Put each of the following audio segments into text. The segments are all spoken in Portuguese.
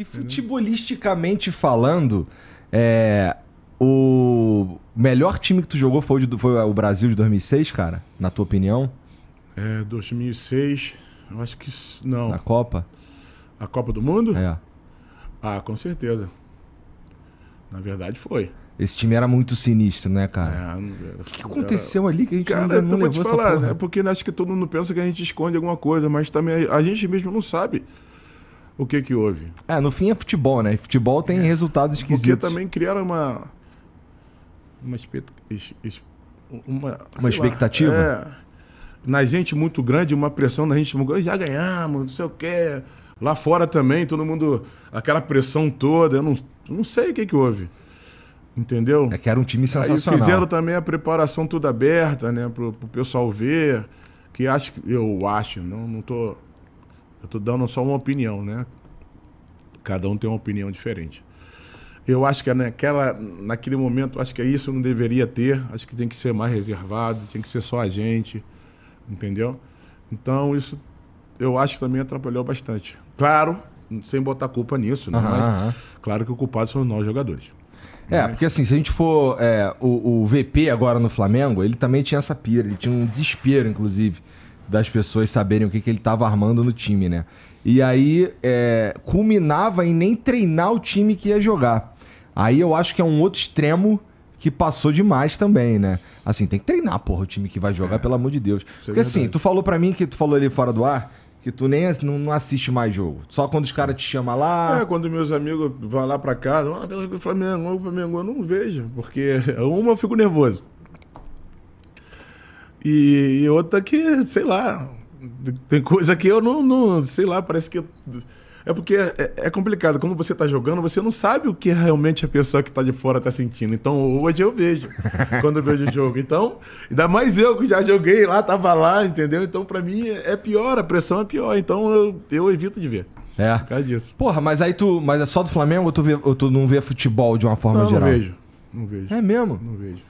E futebolisticamente falando, é, o melhor time que tu jogou foi o, de, foi o Brasil de 2006, cara? Na tua opinião? É, 2006, eu acho que não. Na Copa? A Copa do Mundo? É. Ah, com certeza. Na verdade foi. Esse time era muito sinistro, né, cara? É, o que aconteceu era... ali que a gente cara, não, não levou falar, essa porra? É porque acho que todo mundo pensa que a gente esconde alguma coisa, mas também a gente mesmo não sabe o que que houve? É, no fim é futebol, né? Futebol tem é. resultados esquisitos. Porque também criaram uma uma, uma, uma expectativa lá, é, na gente muito grande, uma pressão na gente muito grande, já ganhamos, não sei o quê. Lá fora também, todo mundo aquela pressão toda, eu não, não sei o que que houve. Entendeu? É que era um time sensacional. Aí fizeram também a preparação toda aberta, né, pro, pro pessoal ver, que acho eu acho, não não tô eu tô dando só uma opinião, né? Cada um tem uma opinião diferente. Eu acho que é naquela, naquele momento, acho que é isso não deveria ter. Acho que tem que ser mais reservado, tem que ser só a gente, entendeu? Então, isso eu acho que também atrapalhou bastante. Claro, sem botar culpa nisso, né? Uhum, claro que o culpado são nós jogadores. É, né? porque assim, se a gente for. É, o, o, VP agora no Flamengo, ele também tinha essa pira, ele tinha um desespero, inclusive das pessoas saberem o que, que ele estava armando no time, né? E aí é, culminava em nem treinar o time que ia jogar. Aí eu acho que é um outro extremo que passou demais também, né? Assim, tem que treinar, porra, o time que vai jogar, é, pelo amor de Deus. É porque é assim, tu falou para mim que tu falou ali fora do ar que tu nem não, não assiste mais jogo. Só quando os caras te chamam lá. É, quando meus amigos vão lá pra casa, ah, Flamengo, Flamengo, eu não vejo, porque uma eu fico nervoso. E, e outra que, sei lá, tem coisa que eu não, não sei lá, parece que. Eu, é porque é, é, é complicado. Quando você está jogando, você não sabe o que realmente a pessoa que está de fora está sentindo. Então, hoje eu vejo, quando eu vejo o jogo. Então, ainda mais eu que já joguei lá, tava lá, entendeu? Então, para mim, é pior, a pressão é pior. Então, eu, eu evito de ver. É. Por causa disso. Porra, mas aí tu. Mas é só do Flamengo ou tu, vê, ou tu não vê futebol de uma forma não, geral? Não vejo. Não vejo. É mesmo? Não vejo.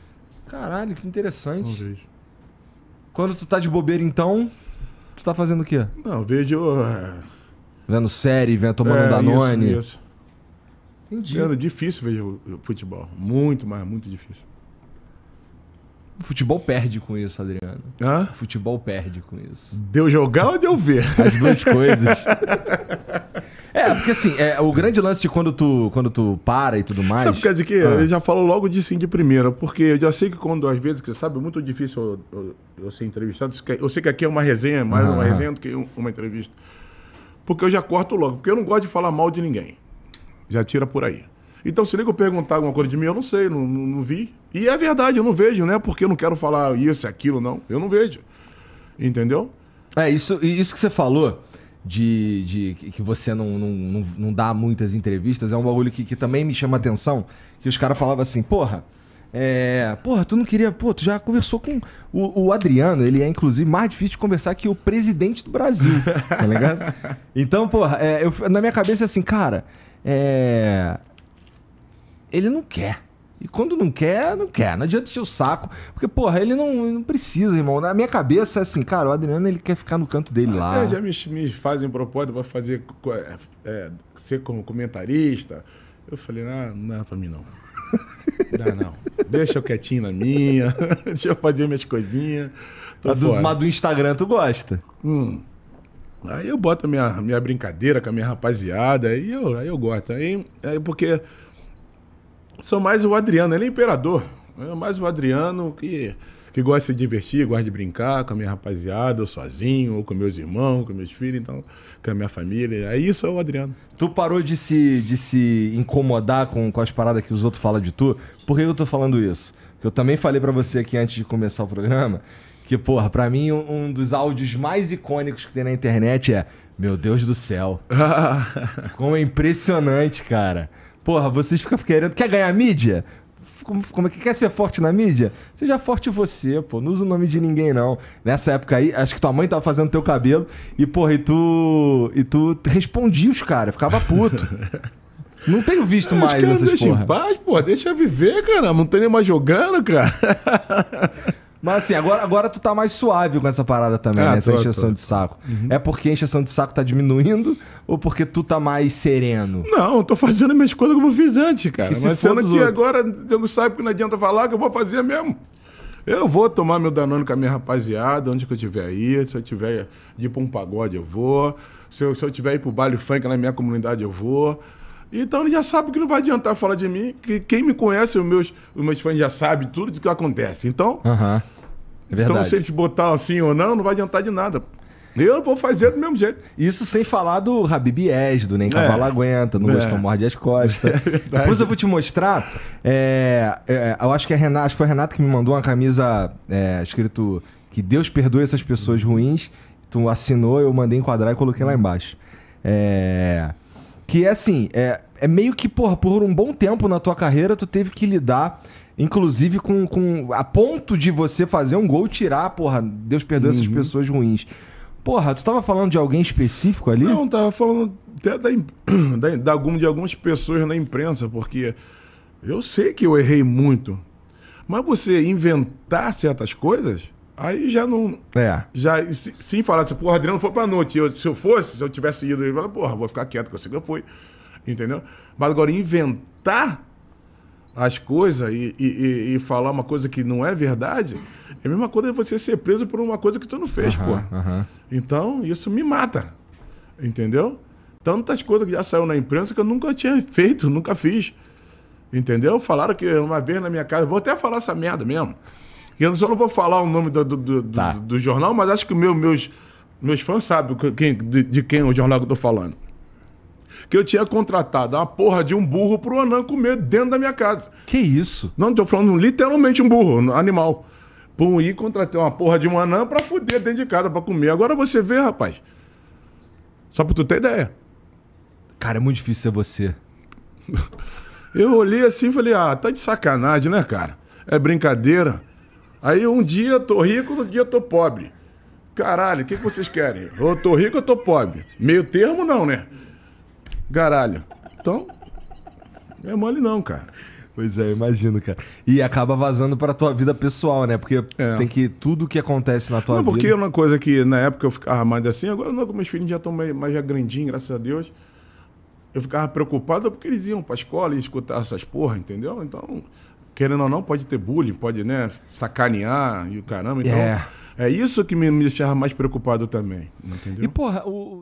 Caralho, que interessante. Não vejo. Quando tu tá de bobeira, então, tu tá fazendo o quê? Não, vejo. É. Vendo série, vendo tomando é, Danone. Isso, isso. Entendi. Era difícil ver o futebol. Muito, mas muito difícil. O futebol perde com isso, Adriano. Hã? O futebol perde com isso. Deu jogar ou deu ver? As duas coisas. É, porque assim, é, o grande lance de quando tu, quando tu para e tudo mais. Sabe por causa de quê? Ah. Eu já falo logo de sim de primeira, porque eu já sei que quando, às vezes, que sabe, é muito difícil eu, eu, eu, ser entrevistado. É, eu sei que aqui é uma resenha, mais ah. uma resenha do que uma entrevista. Porque eu já corto logo, porque eu não gosto de falar mal de ninguém. Já tira por aí. Então, se liga eu perguntar alguma coisa de mim, eu não sei, não, não, não vi. E é verdade, eu não vejo, né? Porque eu não quero falar isso, aquilo, não. Eu não vejo. Entendeu? É, isso, isso que você falou de, de que você não, não, não, não dá muitas entrevistas, é um bagulho que, que também me chama atenção, que os caras falavam assim, porra, é, porra, tu não queria. Pô, tu já conversou com o, o, Adriano, ele é inclusive mais difícil de conversar que o presidente do Brasil, tá ligado? Então, porra, é, eu, na minha cabeça é assim, cara, é. Ele não quer. E quando não quer, não quer. Não adianta encher o saco. Porque, porra, ele não, ele não precisa, irmão. Na minha cabeça é assim, cara, o Adriano ele quer ficar no canto dele Até lá. Já me, me fazem propósito para fazer é, é, ser como comentarista. Eu falei, ah, não é pra mim não. Dá não. Deixa eu quietinho na minha. Deixa eu fazer minhas coisinhas. Tô mas, do, mas do Instagram tu gosta. Hum. Aí eu boto minha, minha brincadeira com a minha rapaziada, aí eu, aí eu gosto. Aí, aí porque sou mais o Adriano, ele é imperador. Eu mais o Adriano que, que gosta de se divertir, gosta de brincar com a minha rapaziada, ou sozinho, ou com meus irmãos, com meus filhos, então, com a minha família. Aí é isso é o Adriano. Tu parou de se, de se incomodar com, com as paradas que os outros falam de tu? Por que eu tô falando isso? Eu também falei para você aqui antes de começar o programa que, porra, pra mim um dos áudios mais icônicos que tem na internet é Meu Deus do céu. Como é impressionante, cara. Porra, vocês ficam querendo. Quer ganhar mídia? Como, é que quer ser forte na mídia? Seja forte você, pô. Não usa o nome de ninguém, não. Nessa época aí, acho que tua mãe tava fazendo teu cabelo e, porra, e tu. E tu respondia os caras, ficava puto. Não tenho visto Os mais essas deixa porra. Deixa em paz, pô. Deixa viver, cara. Não tem nem mais jogando, cara. Mas assim, agora, agora tu tá mais suave com essa parada também, ah, né? Essa tô, encheção de saco. Uhum. É porque a encheção de saco tá diminuindo ou porque tu tá mais sereno? Não, tô fazendo as minhas coisas como eu fiz antes, cara. Que Mas sendo que outros. agora eu não sabe que não adianta falar que eu vou fazer mesmo. Eu vou tomar meu Danone com a minha rapaziada, onde que eu tiver aí. Se eu tiver de ir pra um pagode, eu vou. Se eu, se eu tiver ir pro baile funk na minha comunidade, eu vou. Então ele já sabe que não vai adiantar falar de mim, que quem me conhece, os meus, os meus fãs já sabem tudo do que acontece. Então, uhum. é então se eles botar assim ou não, não vai adiantar de nada. Eu vou fazer do mesmo jeito. Isso sem falar do Habib do Nem Cavalo é. Aguenta, do é. Gostão Morde as Costas. É Depois eu vou te mostrar. É, é eu acho que, acho que foi a Renato que me mandou uma camisa é, escrito que Deus perdoe essas pessoas ruins. Tu assinou, eu mandei enquadrar e coloquei lá embaixo. É... Que é assim, é, é meio que, porra, por um bom tempo na tua carreira, tu teve que lidar inclusive com, com a ponto de você fazer um gol tirar, porra, Deus perdoe uhum. essas pessoas ruins. Porra, tu tava falando de alguém específico ali? Não, tava falando até da, da, da algum, de algumas pessoas na imprensa, porque eu sei que eu errei muito. Mas você inventar certas coisas Aí já não. É. Já, sem falar assim, porra, Adriano foi pra noite. Eu, se eu fosse, se eu tivesse ido, ele fala, porra, vou ficar quieto, que eu sei que eu fui. Entendeu? Mas agora inventar as coisas e, e, e, falar uma coisa que não é verdade, é a mesma coisa de você ser preso por uma coisa que tu não fez, porra. Então, isso me mata. Entendeu? Tantas coisas que já saiu na imprensa que eu nunca tinha feito, nunca fiz. Entendeu? Falaram que uma vez na minha casa, vou até falar essa merda mesmo. E eu só não vou falar o nome do, do, do, tá. do, do jornal, mas acho que meu, meus, meus fãs sabem quem, de, de quem é o jornal que eu tô falando. Que eu tinha contratado uma porra de um burro pro Anan comer dentro da minha casa. Que isso? Não, tô falando literalmente um burro, um animal. Pum, e contratei uma porra de um anã pra fuder dentro de casa pra comer. Agora você vê, rapaz. Só pra tu ter ideia. Cara, é muito difícil ser você. Eu olhei assim e falei, ah, tá de sacanagem, né, cara? É brincadeira. Aí um dia eu tô rico, no dia eu tô pobre. Caralho, o que, que vocês querem? Eu tô rico ou tô pobre? Meio termo não, né? Caralho. Então, não é mole não, cara. Pois é, imagino, cara. E acaba vazando para tua vida pessoal, né? Porque é. tem que tudo que acontece na tua vida. não, Porque uma coisa que na época eu ficava mais assim, agora não, meus filhos já estão mais, mais já grandinhos, graças a Deus. Eu ficava preocupado porque eles iam para escola e escutar essas porra, entendeu? Então, querendo ou não, pode ter bullying, pode, né, sacanear e o caramba. Então, é. É isso que me, me deixava mais preocupado também, entendeu? E, porra, o,